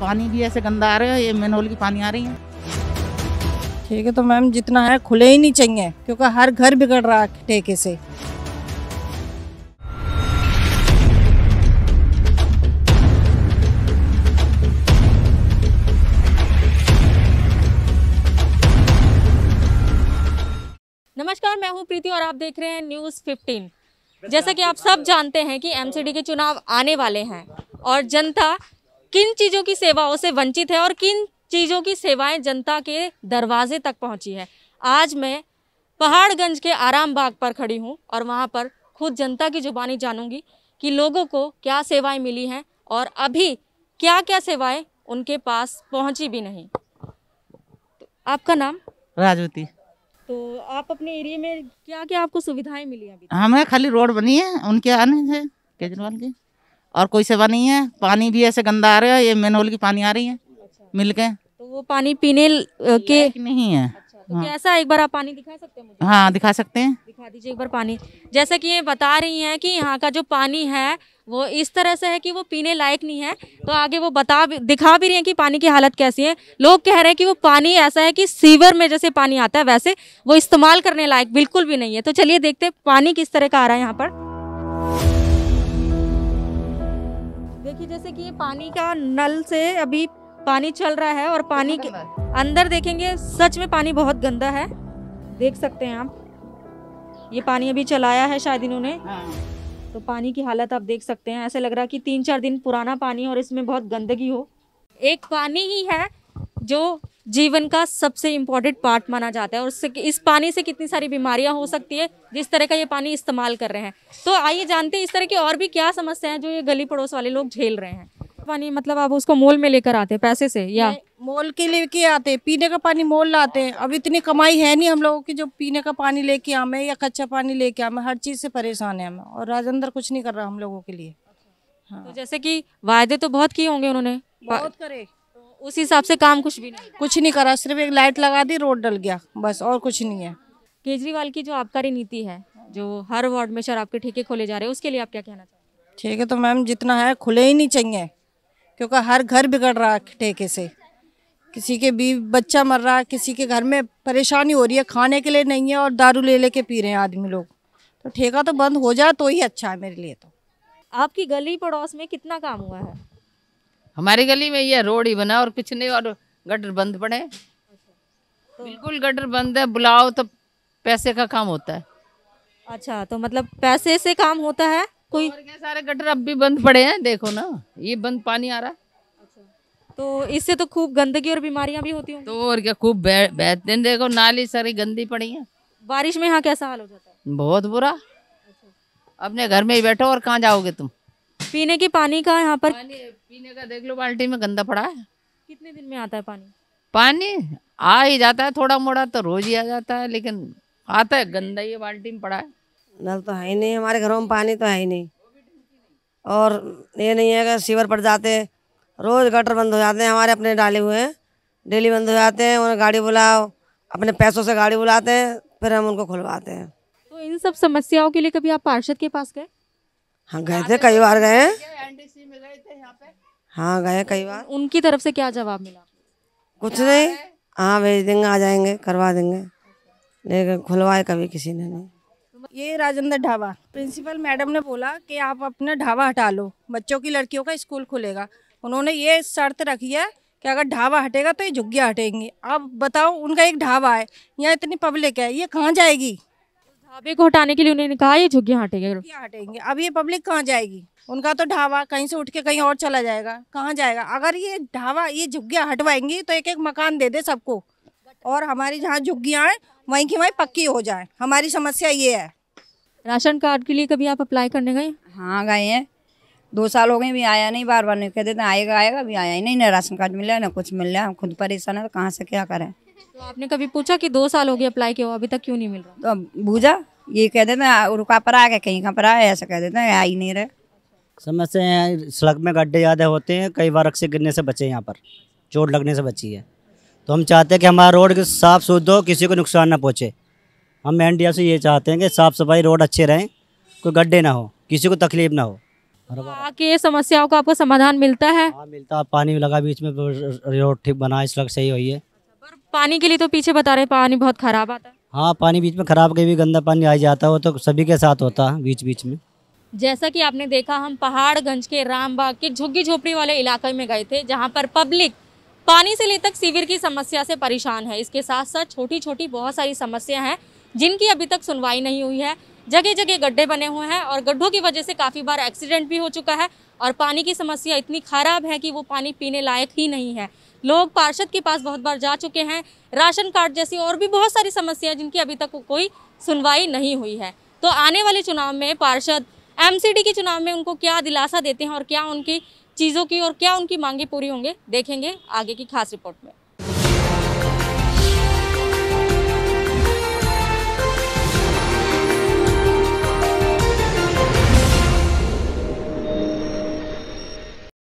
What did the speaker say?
पानी भी ऐसे गंदा आ रहा है ये मेनोल की पानी आ रही है ठीक है तो मैम जितना है खुले ही नहीं चाहिए क्योंकि हर घर बिगड़ रहा है ठेके से नमस्कार मैं हूं प्रीति और आप देख रहे हैं न्यूज़ 15 जैसा कि आप सब जानते हैं कि एमसीडी के चुनाव आने वाले हैं और जनता किन चीज़ों की सेवाओं से वंचित है और किन चीज़ों की सेवाएं जनता के दरवाजे तक पहुंची है आज मैं पहाड़गंज के आराम बाग पर खड़ी हूं और वहां पर खुद जनता की जुबानी जानूंगी कि लोगों को क्या सेवाएं मिली हैं और अभी क्या क्या सेवाएं उनके पास पहुंची भी नहीं तो आपका नाम राजवती तो आप अपने एरिया में क्या क्या आपको सुविधाएं मिली अभी हमें खाली रोड बनी है उनके आने से केजरीवाल की और कोई सेवा नहीं है पानी भी ऐसे गंदा आ रहा है ये मेनहोल की पानी आ रही है अच्छा। मिल के तो वो पानी पीने के नहीं है अच्छा, तो हाँ। कैसा एक बार आप पानी दिखा सकते हैं मुझे हाँ दिखा सकते हैं दिखा दीजिए एक बार पानी जैसा कि ये बता रही हैं कि यहाँ का जो पानी है वो इस तरह से है कि वो पीने लायक नहीं है तो आगे वो बता भी दिखा भी रही हैं कि पानी की हालत कैसी है लोग कह रहे हैं कि वो पानी ऐसा है कि सीवर में जैसे पानी आता है वैसे वो इस्तेमाल करने लायक बिल्कुल भी नहीं है तो चलिए देखते हैं पानी किस तरह का आ रहा है यहाँ पर देखिए जैसे कि ये पानी का नल से अभी पानी चल रहा है और पानी के अंदर देखेंगे सच में पानी बहुत गंदा है देख सकते हैं आप ये पानी अभी चलाया है शायद इन्होंने हाँ। तो पानी की हालत आप देख सकते हैं ऐसा लग रहा है कि तीन चार दिन पुराना पानी और इसमें बहुत गंदगी हो एक पानी ही है जो जीवन का सबसे इम्पॉर्टेंट पार्ट माना जाता है और इस पानी से कितनी सारी बीमारियां हो सकती है जिस तरह का ये पानी इस्तेमाल कर रहे हैं तो आइए जानते हैं इस तरह की और भी क्या समस्या है जो ये गली पड़ोस वाले लोग झेल रहे हैं पानी मतलब आप उसको मॉल में लेकर आते हैं पैसे से या मोल के के आते पीने का पानी मोल लाते हैं अब इतनी कमाई है नहीं हम लोगों की जो पीने का पानी लेके आमे या कच्चा पानी लेके आमे हर चीज़ से परेशान है हमें और राजेंद्र कुछ नहीं कर रहा हम लोगों के लिए अच्छा। हाँ। तो जैसे कि वायदे तो बहुत किए होंगे उन्होंने बहुत करे उस हिसाब से काम कुछ भी नहीं कुछ नहीं करा सिर्फ एक लाइट लगा दी रोड डल गया बस और कुछ नहीं है केजरीवाल की जो आबकारी नीति है जो हर वार्ड में शराब के ठेके खोले जा रहे हैं उसके लिए आप क्या कहना चाहेंगे ठेके तो मैम जितना है खुले ही नहीं चाहिए क्योंकि हर घर बिगड़ रहा है ठेके से किसी के भी बच्चा मर रहा है किसी के घर में परेशानी हो रही है खाने के लिए नहीं है और दारू ले लेके पी रहे हैं आदमी लोग तो ठेका तो बंद हो जाए तो ही अच्छा है मेरे लिए तो आपकी गली पड़ोस में कितना काम हुआ है हमारी गली में यह रोड ही बना और कुछ नहीं और गटर बंद पड़े तो बिल्कुल गटर बंद है बुलाओ तो पैसे का काम होता है अच्छा तो मतलब पैसे से काम होता है कोई तो सारे गटर अब भी बंद पड़े हैं देखो ना ये बंद पानी आ रहा है अच्छा, तो इससे तो खूब गंदगी और बीमारियां भी होती हैं तो और क्या खूब बहते हैं देखो नाली सारी गंदी पड़ी है बारिश में यहाँ कैसा हाल हो जाता है बहुत बुरा अच्छा। अपने घर में ही बैठो और कहाँ जाओगे तुम पीने के पानी का यहाँ पर पीने का देख लो बाल्टी में गंदा पड़ा है कितने दिन में आता है पानी पानी आ ही जाता है थोड़ा मोड़ा तो रोज ही आ जाता है लेकिन आता है गंदा ये बाल्टी में पड़ा है नल तो है ही नहीं हमारे घरों में पानी तो है ही नहीं और ये नहीं है कि सीवर पड़ जाते रोज़ गटर बंद हो जाते हैं हमारे अपने डाले हुए हैं डेली बंद हो जाते हैं उन्हें गाड़ी बुलाओ अपने पैसों से गाड़ी बुलाते हैं फिर हम उनको खुलवाते हैं तो इन सब समस्याओं के लिए कभी आप पार्षद के पास गए हाँ गए थे कई बार गए थे हाँ गए कई बार उनकी तरफ से क्या जवाब मिला कुछ नहीं हाँ भेज देंगे आ जाएंगे करवा देंगे लेकिन खुलवाए कभी किसी ने नहीं ये राजेंद्र ढाबा प्रिंसिपल मैडम ने बोला कि आप अपना ढाबा हटा लो बच्चों की लड़कियों का स्कूल खुलेगा उन्होंने ये शर्त रखी है कि अगर ढाबा हटेगा तो ये झुग्गियाँ हटेंगी आप बताओ उनका एक ढाबा है यहाँ इतनी पब्लिक है ये कहाँ जाएगी ढाबे को हटाने के लिए उन्होंने कहा ये झुग्गी हटेंगे हटेंगे अब ये पब्लिक कहाँ जाएगी उनका तो ढाबा कहीं से उठ के कहीं और चला जाएगा कहाँ जाएगा अगर ये ढाबा ये झुग्गियाँ हटवाएंगी तो एक एक मकान दे दे सबको और हमारी जहाँ झुग्गियाँ हैं वहीं की वहीं पक्की हो जाए हमारी समस्या ये है राशन कार्ड के लिए कभी आप अप्लाई करने गए हाँ गए हैं दो साल हो गए भी आया नहीं बार बार नहीं कह देते आएगा आएगा भी आया ही नहीं ना राशन कार्ड मिला ना कुछ मिल रहा हम खुद परेशान है तो कहाँ से क्या करें तो आपने कभी पूछा कि दो साल हो गए अप्लाई किया अभी तक क्यों नहीं मिल रहा तो भूजा ये कह देते रुका पर आ कहीं कहाँ पर आया ऐसा कह देते हैं आ ही नहीं रहे समस्या है सड़क में गड्ढे ज़्यादा होते हैं कई बार अक्से गिरने से बचे यहाँ पर चोट लगने से बची है तो हम चाहते हैं कि हमारा रोड साफ़ सुथ हो किसी को नुकसान ना पहुँचे हम एन से ये चाहते हैं कि साफ़ सफाई रोड अच्छे रहें कोई गड्ढे ना हो किसी को तकलीफ ना हो आके समस्याओं का आपको समाधान मिलता है हाँ, मिलता है पानी लगा बीच में रोड ठीक बना इस सड़क सही हुई है पानी के लिए तो पीछे बता रहे पानी बहुत खराब आता है हाँ पानी बीच में खराब कभी भी गंदा पानी आ जाता हो तो सभी के साथ होता है बीच बीच में जैसा कि आपने देखा हम पहाड़गंज के रामबाग के झुग्गी झोपड़ी वाले इलाके में गए थे जहाँ पर पब्लिक पानी से ले तक की समस्या से परेशान है इसके साथ साथ छोटी छोटी बहुत सारी समस्या है जिनकी अभी तक सुनवाई नहीं हुई है जगह जगह गड्ढे बने हुए हैं और गड्ढों की वजह से काफ़ी बार एक्सीडेंट भी हो चुका है और पानी की समस्या इतनी ख़राब है कि वो पानी पीने लायक ही नहीं है लोग पार्षद के पास बहुत बार जा चुके हैं राशन कार्ड जैसी और भी बहुत सारी समस्याएं जिनकी अभी तक कोई सुनवाई नहीं हुई है तो आने वाले चुनाव में पार्षद एमसीडी के चुनाव में उनको क्या दिलासा देते हैं और क्या उनकी चीज़ों की और क्या उनकी मांगे पूरी होंगे देखेंगे आगे की खास रिपोर्ट में